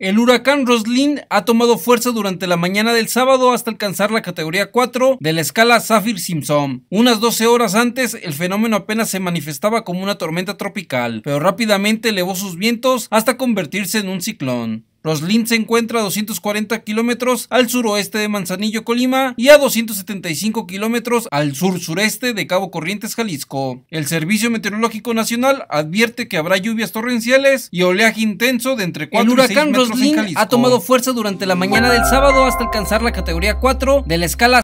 El huracán Roslyn ha tomado fuerza durante la mañana del sábado hasta alcanzar la categoría 4 de la escala Saffir-Simpson. Unas 12 horas antes, el fenómeno apenas se manifestaba como una tormenta tropical, pero rápidamente elevó sus vientos hasta convertirse en un ciclón. Los se encuentra a 240 kilómetros al suroeste de Manzanillo, Colima y a 275 kilómetros al sur-sureste de Cabo Corrientes, Jalisco. El Servicio Meteorológico Nacional advierte que habrá lluvias torrenciales y oleaje intenso de entre 4 y 6 metros en Jalisco. ha tomado fuerza durante la mañana del sábado hasta alcanzar la categoría 4 de la escala